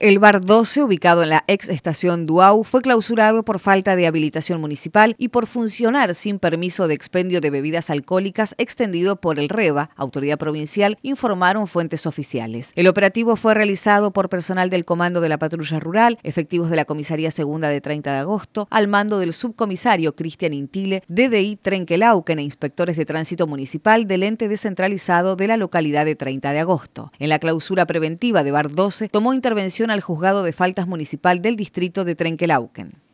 El bar 12, ubicado en la ex estación Duau, fue clausurado por falta de habilitación municipal y por funcionar sin permiso de expendio de bebidas alcohólicas extendido por el REBA, autoridad provincial, informaron fuentes oficiales. El operativo fue realizado por personal del Comando de la Patrulla Rural, efectivos de la Comisaría Segunda de 30 de agosto, al mando del subcomisario Cristian Intile, DDI Trenquelauquen e inspectores de tránsito municipal del ente descentralizado de la localidad de 30 de agosto. En la clausura preventiva de Bar 12 tomó intervención al Juzgado de Faltas Municipal del Distrito de Trenquelauken.